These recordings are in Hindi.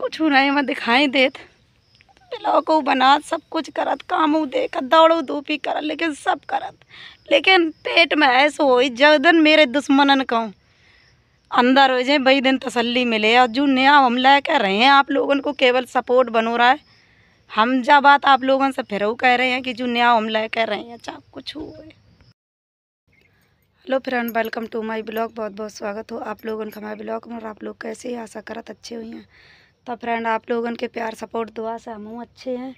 कुछ नहीं मैं दिखाई देत ब्लॉगो बना सब कुछ करत काम देख दौड़ो धूपी कर लेकिन सब करत लेकिन पेट में ऐसा हो जगदन मेरे दुश्मनन कहूँ अंदर हो जाए बई दिन तसल्ली मिले और जो नया हम ला कह रहे हैं आप लोगों को केवल सपोर्ट बनो रहा है हम जा बात आप लोगों से फिर कह रहे हैं कि जो नया हम ला कह रहे हैं चाहे कुछ हुए hello friend welcome to my blog बहुत बहुत स्वागत हो आप लोगों का हमारे ब्लॉग में और आप लोग कैसे आशा करत अच्छे हुई हैं तो फ्रेंड आप लोगों के प्यार सपोर्ट दुआ से हम अच्छे हैं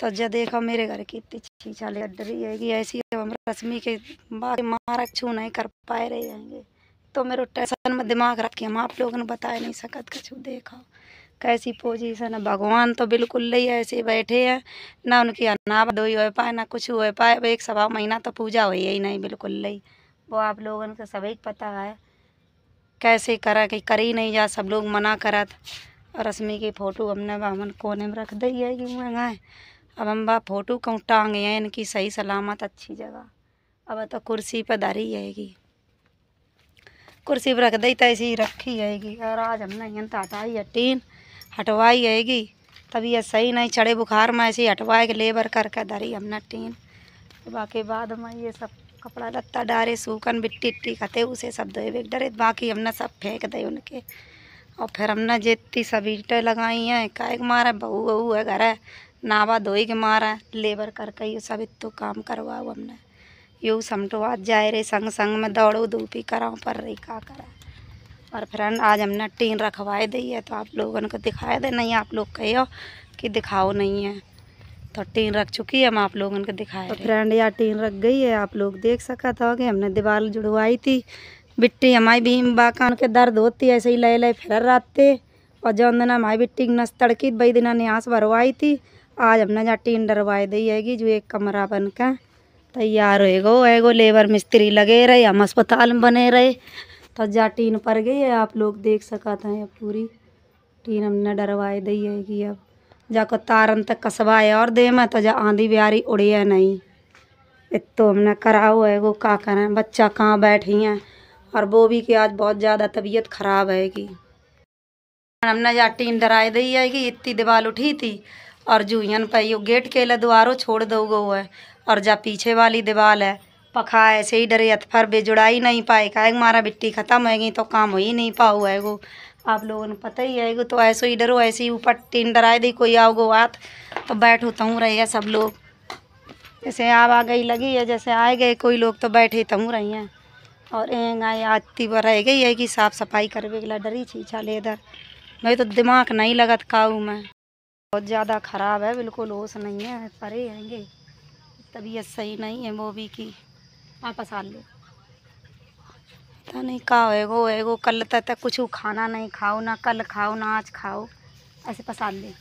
तो जब देखो मेरे घर की इतनी छीछा ले रही है ऐसी हम रश्मि के बाकी मार छू नहीं कर पाए रहे जाएंगे तो मेरे टेंशन में दिमाग रखे हम आप लोगों ने बता नहीं सकत कछु देखो कैसी पोजीशन है भगवान तो बिल्कुल नहीं ऐसे बैठे हैं ना उनकी अनाब दोई हो पाए ना कुछ हो पाए अब एक सवा महीना तो पूजा हुई ही नहीं बिल्कुल नहीं वो आप लोगों को सभी पता है कैसे करा कि करी नहीं जा सब लोग मना करत और रश्मि की फ़ोटो हमने बामन कोने में रख दी है यूँ मंगाए अब हम बा फ़ोटो कहूँ टांगे हैं इनकी सही सलामत अच्छी जगह अब तो कुर्सी पर धरी आएगी कुर्सी पर रख दी तो ऐसी रखी आएगी और आज हमने यहाँ तो हटाई है टीन हटवाई आएगी यह सही नहीं चढ़े बुखार में ऐसे हटवाए के लेबर करके धरी हमने टीन बाकी बाद में ये सब कपड़ा लत्ता डारे सूखन बिट्टी इट्टी खते उसे सब दे डरे बाकी हमने सब फेंक दे उनके और फिर हमने जितनी सब ईटें लगाई हैं काय के मारा बहू बहू है घर है नावा धोई के मारा लेबर करके ये सब इतो काम करवाओ हमने यू समटो आज जाए रे संग संग में दौड़ो धूपी कराऊँ पर रही का करा और फ्रेंड आज हमने टीन रखवाए दी है तो आप लोगों को दिखाए दे नहीं आप लोग कहो कि दिखाओ नहीं है तो टीन रख चुकी है हम आप लोगों को दिखाए तो फ्रेंड यार टीन रख गई है आप लोग देख सका था कि हमने दीवार जुड़वाई थी बिट्टी हमारी भीम बा कान के दर्द होती है ऐसे ही लय लय फिर रहते और जो दिन हमारी बिट्टी नस तड़की बई दिन न्यास भरवाई थी आज हमने जहाँ टीन डरवाई दी हैगी जो एक कमरा बन का तैयार होएगो एगो लेबर मिस्त्री लगे रहे हम अस्पताल में बने रहे तो जा टीन पर गई है आप लोग देख था अब पूरी टीन हमने डरवा दी हैगी अब जाको तारन तक कसवाए है और दे में तो जा आंधी बिहारी उड़ी है नहीं इतो हमने कराओ है गो का करें बच्चा कहाँ बैठी हैं और बोबी की आज बहुत ज़्यादा तबीयत ख़राब है कि हमने जा टीम डराए दी है कि इतनी दीवार उठी थी और जूहन पर यो गेट के लिए दुआरों छोड़ दो गो है और जा पीछे वाली दीवार है पखा ऐसे ही डरे अथफर ही नहीं पाए कहे मारा बिट्टी ख़त्म है गई तो काम हो ही नहीं पाऊ है गो आप लोगों ने पता ही है गो तो ऐसे ही डरो ऐसे ही ऊपर टीन डराए दी कोई आओ गो आत तो बैठ होता तो हूँ रहेगा सब लोग जैसे आप आ गई लगी है जैसे आए गए कोई लोग तो बैठे तहूँ तो रही हैं और एंगाई आती बर रह गई है कि साफ सफाई करवे गला डरी छीछा लेदर मेरे तो दिमाग नहीं लगत काऊ में बहुत ज़्यादा ख़राब है बिल्कुल होश नहीं है परे हैंगे तबीयत सही नहीं है वो भी की वापस आ लो पता नहीं का होएगो होएगो कल तक कुछ खाना नहीं खाओ ना कल खाओ ना आज खाओ ऐसे पसार लें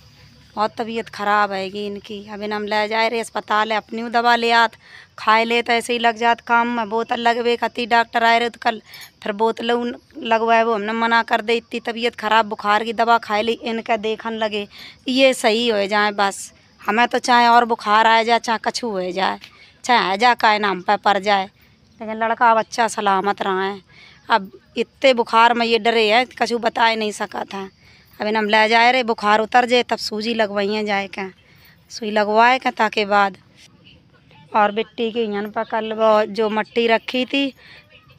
बहुत तबीयत ख़राब हैगी इनकी अभी हम ले जाए रहे अस्पताल है अपनी दवा ले आत खाए ले तो ऐसे ही लग जात काम में बोतल लगवे खाती डॉक्टर आए रहे तो कल फिर बोतल लगवाए वो हमने मना कर दे इतनी तबीयत ख़राब बुखार की दवा खाए ली इनका देखन लगे ये सही हो जाए बस हमें तो चाहे और बुखार आ जाए चाहे कछु हो जाए चाहे जा का नाम पर पड़ जाए लेकिन लड़का अब अच्छा सलामत रहा है अब इतने बुखार में ये डरे हैं कछु बता ही नहीं सका था अभी हम ले जाए रहे बुखार उतर जाए तब सूजी लगवाइए जाए के सुई लगवाए के ताके बाद और बिट्टी के यहाँ पर कल वो जो मट्टी रखी थी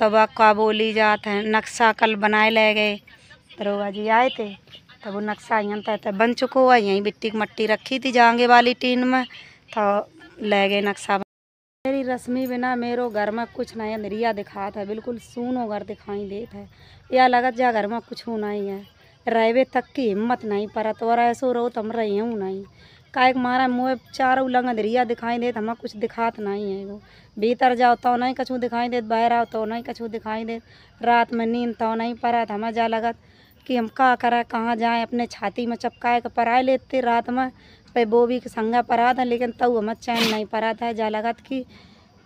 तब का बोली जात है नक्शा कल बनाए ले गए दरोगा तो जी आए थे तब वो नक्शा यहाँ तक बन चुको है यहीं मिट्टी की मट्टी रखी थी जांगे वाली टीन में तो ले गए नक्शा मेरी रस्मी बिना मेरे घर में कुछ नहीं अंदरिया दिखाता है बिल्कुल सूनो घर दिखाई देता है या लगत जा घर में कुछ होना ही है रहे तक की हिम्मत नहीं तो और ऐसो रहो हम रही हूँ नहीं काहे मारा मुँह चारों लंग धरिया दिखाई तो हमें कुछ दिखात नहीं है वो भीतर जाओ तो नहीं कछु दिखाई दे बाहर आओ तो नहीं कछु दिखाई दे रात में नींद तो नहीं पड़ा तो हमें जा लगत कि हम का करें कहाँ जाएँ अपने छाती में चपकाए के पराए लेते रात में पे वो भी संगा परा था लेकिन तब हमें चैन नहीं पड़ा था जा लगत कि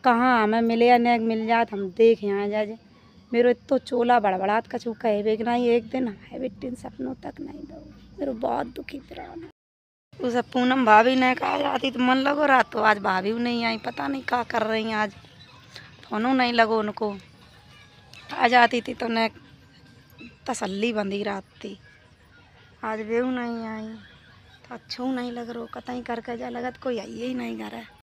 कहाँ हमें मिले या नहीं मिल जात हम देख यहाँ जा, जा। मेरो इतो चोला बड़बड़ात चूका है बेगना ही एक दिन है बिट्टिन सपनों तक नहीं दो मेरे बहुत दुखी तरह उसे पूनम भाभी ने कहा जाती तो मन लगो रात तो आज भाभी नहीं आई पता नहीं क्या कर रही हैं आज फोनों नहीं लगो उनको आ जाती थी तो उन्हें तसली बंदी रात थी आज वे नहीं आई तो अच्छो नहीं लग रो कत करके जा लगत कोई आइए ही नहीं घर है